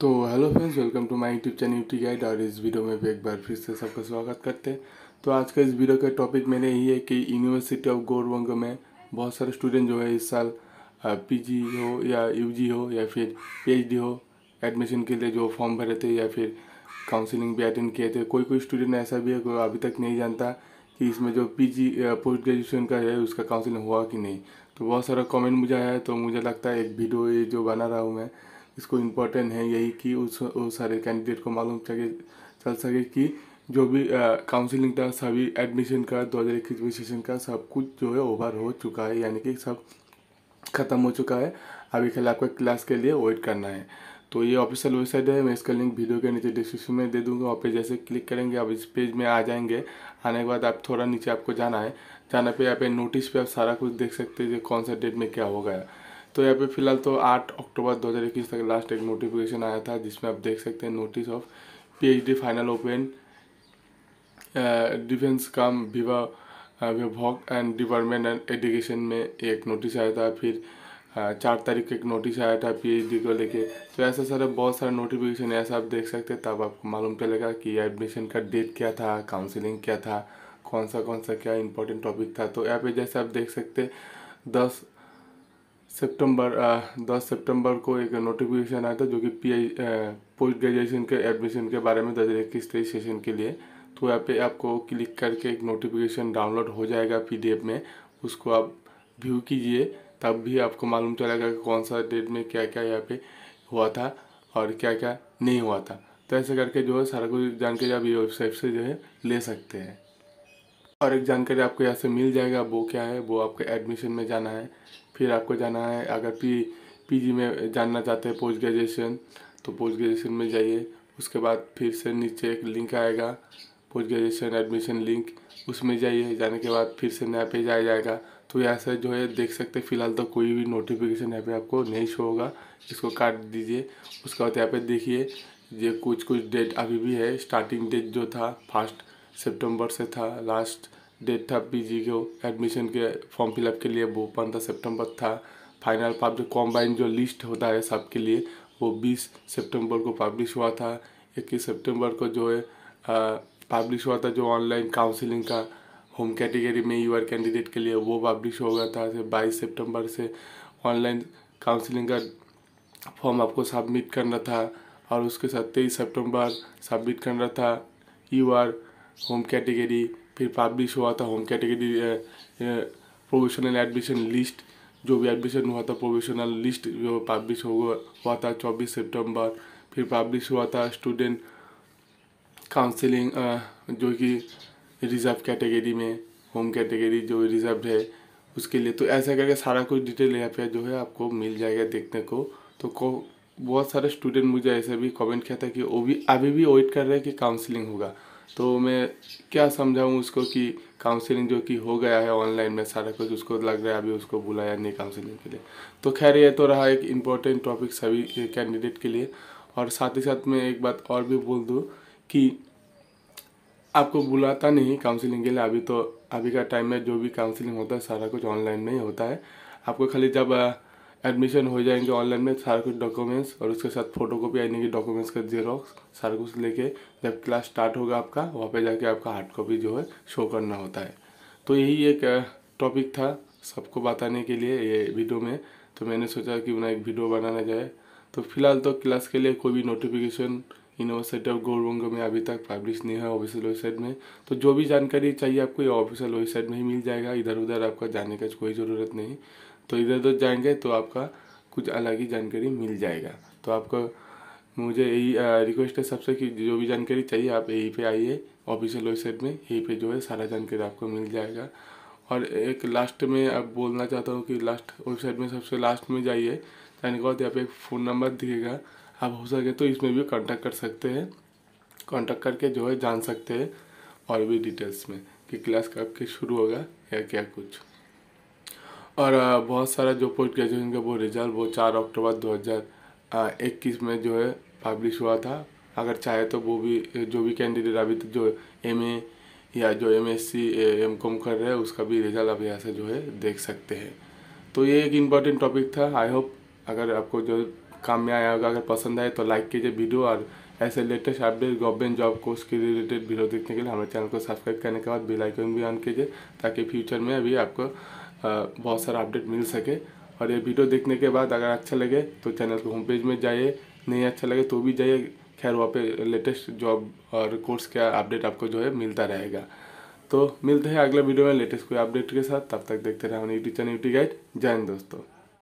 तो hello friends welcome to my YouTube channel UT guide और इस वीडियो में भी एक बार फिर से सबका स्वागत करते हैं तो आज का इस वीडियो का टॉपिक मेरे यही है कि यूनिवर्सिटी ऑफ गौरवंग में बहुत सारे स्टूडेंट जो है इस साल पीजी हो या यूजी हो या फिर पीएचडी हो एडमिशन के लिए जो फॉर्म भरे थे या फिर काउंसिलिंग भी अटेंड किए थे कोई कोई स्टूडेंट ऐसा भी है जो अभी तक नहीं जानता कि इसमें जो जी पोस्ट ग्रेजुएशन का है उसका काउंसिलिंग हुआ कि नहीं तो बहुत सारा कॉमेंट मुझे आया है तो मुझे लगता है एक वीडियो ये जो बना रहा हूँ मैं इसको इम्पोर्टेंट है यही कि उस वो सारे कैंडिडेट को मालूम चले चल सके कि जो भी काउंसिलिंग का सभी एडमिशन का दो हज़ार इक्कीस में सेशन का सब कुछ जो है ओवर हो चुका है यानी कि सब ख़त्म हो चुका है अभी खाली आपको क्लास के लिए वेट करना है तो ये ऑफिशियल वेबसाइट है मैं इसका लिंक वीडियो के नीचे डिस्क्रिप्शन में दे दूँगा वहाँ पे जैसे क्लिक करेंगे आप इस पेज में आ जाएंगे आने के बाद आप थोड़ा नीचे आपको जाना है जाना पे यहाँ पे नोटिस पे आप सारा कुछ देख सकते हैं कि कौन सा डेट में क्या हो गया तो यहाँ पे फिलहाल तो 8 अक्टूबर 2021 तक लास्ट एक नोटिफिकेशन आया था जिसमें आप देख सकते हैं notice of PhD final open defence cum viva विभाग एंड डिपार्टमेंट एंड एजुकेशन में एक नोटिस आया था फिर चार तारीख एक नोटिस आया था पीएचडी को लेके तो ऐसा सारे बहुत सारा नोटिफिकेशन ऐसा आप देख सकते हैं तब आपको मालूम चलेगा कि एडमिशन का डेट क्या था काउंसलिंग क्या था कौन सा कौन सा क्या इंपॉर्टेंट टॉपिक था तो यहाँ पे जैसे आप देख सकते दस सितंबर दस सितंबर को एक नोटिफिकेशन आया था जो कि पी आई पोस्ट ग्रेजुएशन के एडमिशन के बारे में दो हज़ार इक्कीस तेईस सेशन के लिए तो यहाँ पे आपको क्लिक करके एक नोटिफिकेशन डाउनलोड हो जाएगा पीडीएफ में उसको आप व्यू कीजिए तब भी आपको मालूम चलेगा कि कौन सा डेट में क्या क्या यहाँ पे हुआ था और क्या क्या नहीं हुआ था तो ऐसे करके जो है सारा कुछ जानकारी आप ये वेबसाइट से जो है ले सकते हैं और एक जानकारी आपको यहाँ से मिल जाएगा वो क्या है वो आपके एडमिशन में जाना है फिर आपको जाना है अगर पी पीजी में जानना चाहते हैं पोस्ट ग्रेजुएशन तो पोस्ट ग्रेजुएशन में जाइए उसके बाद फिर से नीचे एक लिंक आएगा पोस्ट ग्रेजुएशन एडमिशन लिंक उसमें जाइए जाने के बाद फिर से नया पेज आया जाएगा तो यहाँ से जो है देख सकते फ़िलहाल तो कोई भी नोटिफिकेशन यहाँ पे आपको नहीं शो होगा इसको काट दीजिए उसके बाद यहाँ पे देखिए ये कुछ कुछ डेट अभी भी है स्टार्टिंग डेट जो था फर्स्ट सितंबर से था लास्ट डेट था पी के एडमिशन के फॉर्म फिलअप के लिए वो पंद्रह सितंबर था फाइनल पब्लिक कॉम्बाइन जो लिस्ट होता है सबके लिए वो बीस सितंबर को पब्लिश हुआ था इक्कीस सितंबर को जो है पब्लिश हुआ था जो ऑनलाइन काउंसलिंग का होम कैटेगरी में आर कैंडिडेट के लिए वो पब्लिश हो गया था बाईस सितंबर से ऑनलाइन काउंसलिंग का फॉर्म आपको सबमिट करना था और उसके साथ तेईस सितंबर सबमिट करना था आर होम कैटेगरी फिर पब्लिश हुआ था home category provisional admission list जो भी एडमिशन हुआ था प्रोविशनल लिस्ट जो पब्लिश हुआ था 24 सितंबर फिर पब्लिश हुआ था स्टूडेंट काउंसलिंग जो कि रिज़र्व कैटेगरी में होम कैटेगरी जो रिज़र्व है उसके लिए तो ऐसा करके सारा कुछ डिटेल यहाँ पे जो है आपको मिल जाएगा देखने को तो को बहुत सारे स्टूडेंट मुझे ऐसे भी कमेंट किया था कि वो भी अभी भी वेट कर रहे हैं कि काउंसलिंग होगा तो मैं क्या समझाऊँ उसको कि काउंसलिंग जो कि हो गया है ऑनलाइन में सारा कुछ उसको लग रहा है अभी उसको बुलाया नहीं काउंसलिंग के लिए तो खैर ये तो रहा एक इम्पोर्टेंट टॉपिक सभी कैंडिडेट के लिए और साथ ही साथ मैं एक बात और भी बोल दूँ कि आपको बुलाता नहीं काउंसलिंग के लिए अभी तो अभी का टाइम में जो भी काउंसलिंग होता है सारा कुछ ऑनलाइन में ही होता है आपको खाली जब एडमिशन हो जाएंगे ऑनलाइन में सारे कुछ डॉक्यूमेंट्स और उसके साथ फोटो कॉपी की डॉक्यूमेंट्स का जेरोक्स सारा कुछ लेके जब क्लास स्टार्ट होगा आपका वहाँ पे जाके आपका हार्ड कॉपी जो है शो करना होता है तो यही एक टॉपिक था सबको बताने के लिए ये वीडियो में तो मैंने सोचा कि उन्हें एक वीडियो बनाना जाए तो फिलहाल तो क्लास के लिए कोई भी नोटिफिकेशन यूनिवर्सिटी ऑफ गौरबंग में अभी तक पब्लिश नहीं है ऑफिशियल वेबसाइट में तो जो भी जानकारी चाहिए आपको ये ऑफिशियल वेबसाइट में ही मिल जाएगा इधर उधर आपका जाने का कोई ज़रूरत नहीं तो इधर उधर जाएंगे तो आपका कुछ अलग ही जानकारी मिल जाएगा तो आपको मुझे यही रिक्वेस्ट है सबसे कि जो भी जानकारी चाहिए आप यहीं पे आइए ऑफिशियल वेबसाइट में यहीं पे जो है सारा जानकारी आपको मिल जाएगा और एक लास्ट में अब बोलना चाहता हूँ कि लास्ट वेबसाइट में सबसे लास्ट में जाइए जाने के बाद यहाँ पे एक फ़ोन नंबर दिखेगा आप हो सके तो इसमें भी कॉन्टैक्ट कर सकते हैं कॉन्टैक्ट करके जो है जान सकते हैं और भी डिटेल्स में कि क्लास कब के शुरू होगा या क्या कुछ और बहुत सारा जो पोस्ट ग्रेजुएशन का वो रिज़ल्ट वो चार अक्टूबर 2021 में जो है पब्लिश हुआ था अगर चाहे तो वो भी जो भी कैंडिडेट अभी तक जो एम या जो M S C M com कर रहे हैं उसका भी रिज़ल्ट अभी यहाँ से जो है देख सकते हैं तो ये एक इम्पॉर्टेंट टॉपिक था आई होप अगर आपको जो काम में आया होगा अगर पसंद आए तो लाइक कीजिए वीडियो और ऐसे latest update government job course के रिलेटेड वीडियो देखने के लिए हमारे चैनल को सब्सक्राइब करने के बाद बेल आइकन भी ऑन कीजिए ताकि फ्यूचर में अभी आपको बहुत सारा अपडेट मिल सके और ये वीडियो देखने के बाद अगर अच्छा लगे तो चैनल के होम पेज में जाइए नहीं अच्छा लगे तो भी जाइए खैर वहाँ पे लेटेस्ट जॉब और कोर्स का अपडेट आपको जो है मिलता रहेगा तो मिलते हैं अगले वीडियो में लेटेस्ट कोई अपडेट के साथ तब तक देखते रहे यूट्यूब चैनल यूटी गाइड जय दोस्तों